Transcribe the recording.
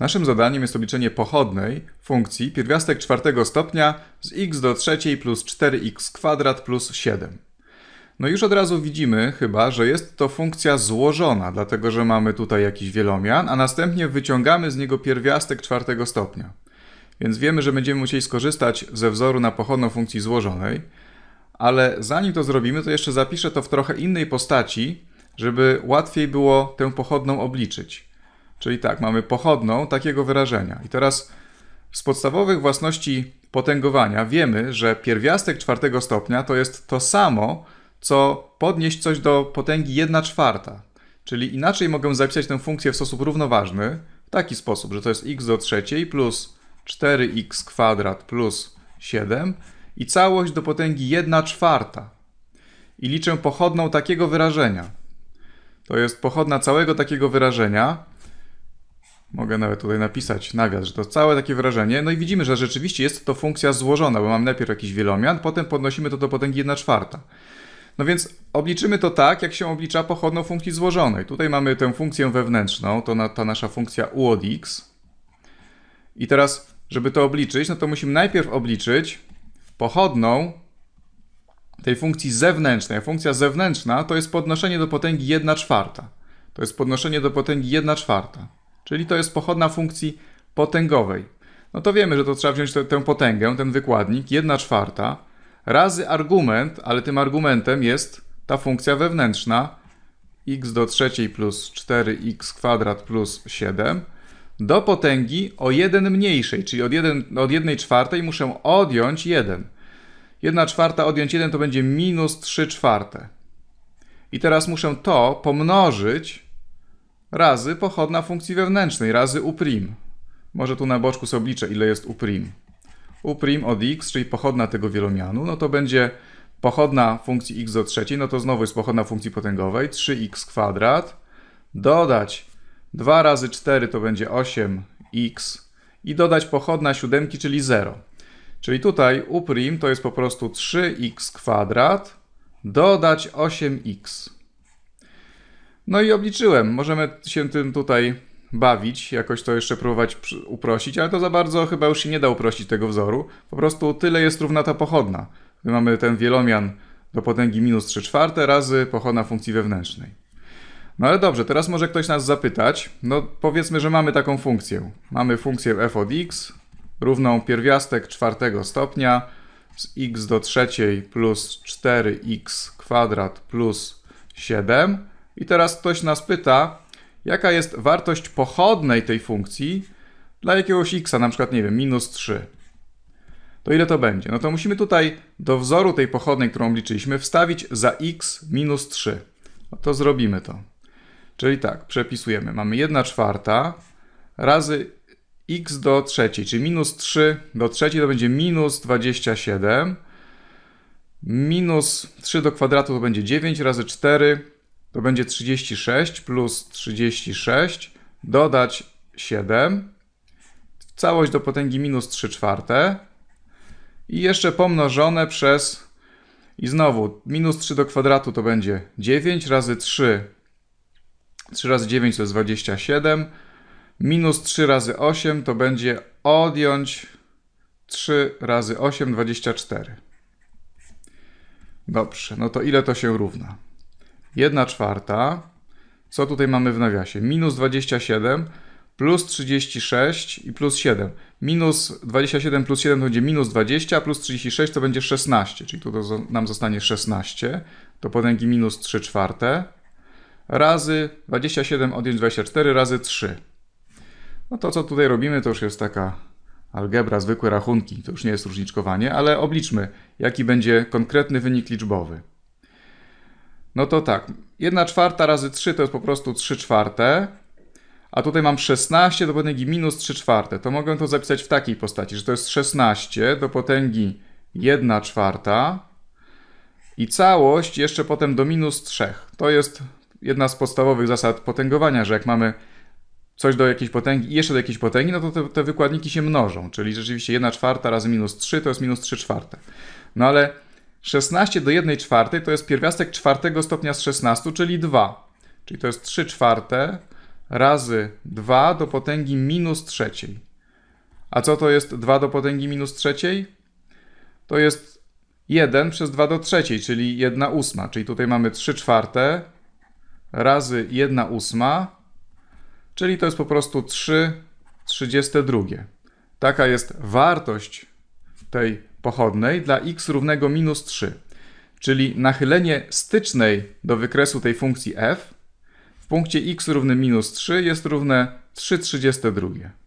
Naszym zadaniem jest obliczenie pochodnej funkcji pierwiastek czwartego stopnia z x do trzeciej plus 4x kwadrat plus 7. No już od razu widzimy chyba, że jest to funkcja złożona, dlatego że mamy tutaj jakiś wielomian, a następnie wyciągamy z niego pierwiastek czwartego stopnia. Więc wiemy, że będziemy musieli skorzystać ze wzoru na pochodną funkcji złożonej, ale zanim to zrobimy, to jeszcze zapiszę to w trochę innej postaci, żeby łatwiej było tę pochodną obliczyć. Czyli tak, mamy pochodną takiego wyrażenia. I teraz z podstawowych własności potęgowania wiemy, że pierwiastek czwartego stopnia to jest to samo, co podnieść coś do potęgi 1 czwarta. Czyli inaczej mogę zapisać tę funkcję w sposób równoważny, w taki sposób, że to jest x do trzeciej plus 4x kwadrat plus 7 i całość do potęgi 1 czwarta. I liczę pochodną takiego wyrażenia. To jest pochodna całego takiego wyrażenia Mogę nawet tutaj napisać nawias, że to całe takie wrażenie. No i widzimy, że rzeczywiście jest to funkcja złożona, bo mamy najpierw jakiś wielomian, potem podnosimy to do potęgi 1 czwarta. No więc obliczymy to tak, jak się oblicza pochodną funkcji złożonej. Tutaj mamy tę funkcję wewnętrzną, to na, ta nasza funkcja u od x. I teraz, żeby to obliczyć, no to musimy najpierw obliczyć pochodną tej funkcji zewnętrznej. Funkcja zewnętrzna to jest podnoszenie do potęgi 1 czwarta. To jest podnoszenie do potęgi 1 czwarta czyli to jest pochodna funkcji potęgowej. No to wiemy, że to trzeba wziąć te, tę potęgę, ten wykładnik, 1 czwarta, razy argument, ale tym argumentem jest ta funkcja wewnętrzna x do trzeciej plus 4x kwadrat plus 7 do potęgi o 1 mniejszej, czyli od 1, od 1 czwartej muszę odjąć 1. 1 czwarta odjąć 1 to będzie minus 3 czwarte. I teraz muszę to pomnożyć razy pochodna funkcji wewnętrznej razy u prim. Może tu na boczku sobie obliczę, ile jest u prim. U prim od x, czyli pochodna tego wielomianu, no to będzie pochodna funkcji x do trzeciej, no to znowu jest pochodna funkcji potęgowej, 3x kwadrat, dodać 2 razy 4 to będzie 8x i dodać pochodna siódemki, czyli 0. Czyli tutaj u prim to jest po prostu 3x kwadrat dodać 8x. No i obliczyłem. Możemy się tym tutaj bawić, jakoś to jeszcze próbować uprościć, ale to za bardzo chyba już się nie da uprościć tego wzoru. Po prostu tyle jest równa ta pochodna. My mamy ten wielomian do potęgi minus 3 czwarte razy pochodna funkcji wewnętrznej. No ale dobrze, teraz może ktoś nas zapytać. No powiedzmy, że mamy taką funkcję. Mamy funkcję f od x równą pierwiastek czwartego stopnia z x do trzeciej plus 4x kwadrat plus 7 i teraz ktoś nas pyta, jaka jest wartość pochodnej tej funkcji dla jakiegoś x, na przykład, nie wiem, minus 3. To ile to będzie? No to musimy tutaj do wzoru tej pochodnej, którą obliczyliśmy, wstawić za x minus 3. No to zrobimy to. Czyli tak, przepisujemy. Mamy 1 czwarta razy x do trzeciej, czyli minus 3 do trzeciej to będzie minus 27. Minus 3 do kwadratu to będzie 9 razy 4 to będzie 36 plus 36, dodać 7, całość do potęgi minus 3 czwarte i jeszcze pomnożone przez, i znowu, minus 3 do kwadratu to będzie 9 razy 3, 3 razy 9 to jest 27, minus 3 razy 8 to będzie odjąć 3 razy 8, 24. Dobrze, no to ile to się równa? 1 czwarta. Co tutaj mamy w nawiasie? Minus 27 plus 36 i plus 7. Minus 27 plus 7 to będzie minus 20, a plus 36 to będzie 16, czyli tu nam zostanie 16. do potęgi minus 3 czwarte razy 27 odjąć 24 razy 3. No to co tutaj robimy to już jest taka algebra, zwykłe rachunki, to już nie jest różniczkowanie, ale obliczmy jaki będzie konkretny wynik liczbowy. No to tak, 1 czwarta razy 3 to jest po prostu 3 czwarte, a tutaj mam 16 do potęgi minus 3 czwarte. To mogę to zapisać w takiej postaci, że to jest 16 do potęgi 1 czwarta i całość jeszcze potem do minus 3. To jest jedna z podstawowych zasad potęgowania, że jak mamy coś do jakiejś potęgi i jeszcze do jakiejś potęgi, no to te, te wykładniki się mnożą, czyli rzeczywiście 1 czwarta razy minus 3 to jest minus 3 czwarte. No ale 16 do 1 czwartej to jest pierwiastek czwartego stopnia z 16, czyli 2. Czyli to jest 3 czwarte razy 2 do potęgi minus trzeciej. A co to jest 2 do potęgi minus trzeciej? To jest 1 przez 2 do trzeciej, czyli 1 ósma. Czyli tutaj mamy 3 czwarte razy 1 ósma, czyli to jest po prostu 3 32. Taka jest wartość tej pochodnej dla x równego minus 3, czyli nachylenie stycznej do wykresu tej funkcji f w punkcie x równym minus 3 jest równe 3,32.